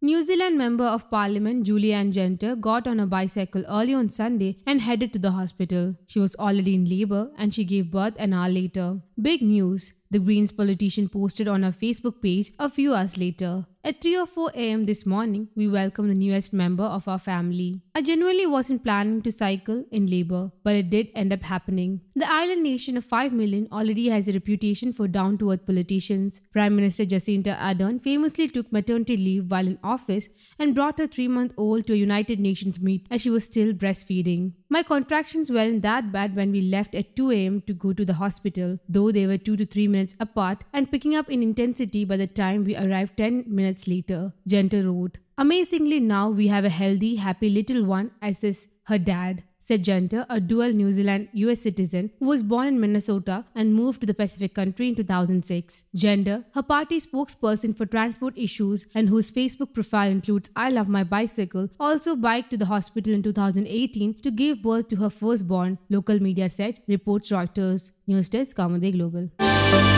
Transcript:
New Zealand Member of Parliament Julianne Genter got on a bicycle early on Sunday and headed to the hospital. She was already in labour and she gave birth an hour later. Big news! The Greens politician posted on her Facebook page a few hours later. At 3 or 4 am this morning, we welcomed the newest member of our family. I genuinely wasn't planning to cycle in labor, but it did end up happening. The island nation of 5 million already has a reputation for down to earth politicians. Prime Minister Jacinta Ardern famously took maternity leave while in office and brought her 3 month old to a United Nations meet as she was still breastfeeding. My contractions weren't that bad when we left at 2 am to go to the hospital, though they were 2 to 3 minutes apart and picking up in intensity by the time we arrived 10 minutes later, Gentle wrote. Amazingly, now we have a healthy, happy little one, as is her dad. Said Jenter, a dual New Zealand US citizen who was born in Minnesota and moved to the Pacific country in 2006. Gender, her party spokesperson for transport issues and whose Facebook profile includes I Love My Bicycle, also biked to the hospital in 2018 to give birth to her firstborn, local media said, reports Reuters. News Desk, Kamade Global.